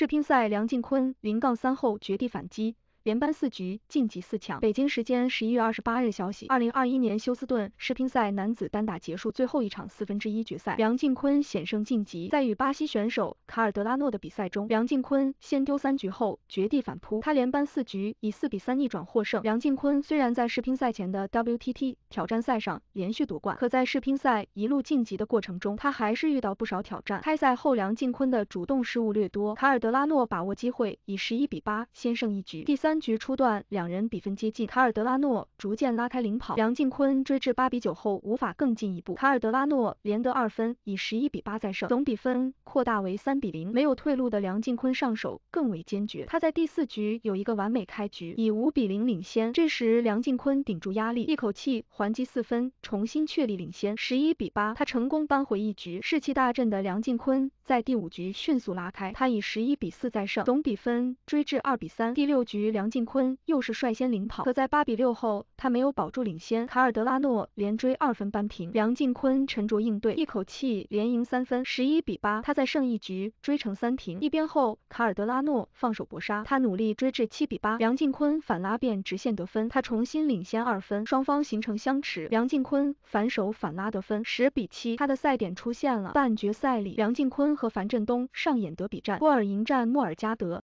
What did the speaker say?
世乒赛，梁靖昆零杠三后绝地反击。连扳四局晋级四强。北京时间十一月二十八日，消息，二零二一年休斯顿世乒赛男子单打结束最后一场四分之一决赛，梁靖昆险胜晋级。在与巴西选手卡尔德拉诺的比赛中，梁靖昆先丢三局后绝地反扑，他连扳四局以四比三逆转获胜。梁靖昆虽然在世乒赛前的 WTT 挑战赛上连续夺冠，可在世乒赛一路晋级的过程中，他还是遇到不少挑战。开赛后梁靖昆的主动失误略多，卡尔德拉诺把握机会以十一比八先胜一局。第三。三局初段，两人比分接近，卡尔德拉诺逐渐拉开领跑，梁靖昆追至八比九后无法更进一步。卡尔德拉诺连得二分，以十一比八再胜，总比分扩大为三比零。没有退路的梁靖昆上手更为坚决，他在第四局有一个完美开局，以五比零领先。这时梁靖昆顶住压力，一口气还击四分，重新确立领先，十一比八，他成功扳回一局，士气大振的梁靖昆。在第五局迅速拉开，他以十一比四再胜，总比分追至二比三。第六局梁靖昆又是率先领跑，可在八比六后，他没有保住领先，卡尔德拉诺连追二分扳平。梁靖昆沉着应对，一口气连赢三分，十一比八。他在胜一局追成三平一边后，卡尔德拉诺放手搏杀，他努力追至七比八，梁靖昆反拉变直线得分，他重新领先二分，双方形成相持。梁靖昆反手反拉得分，十比七，他的赛点出现了。半决赛里，梁靖昆。和樊振东上演德比战，波尔迎战莫尔加德。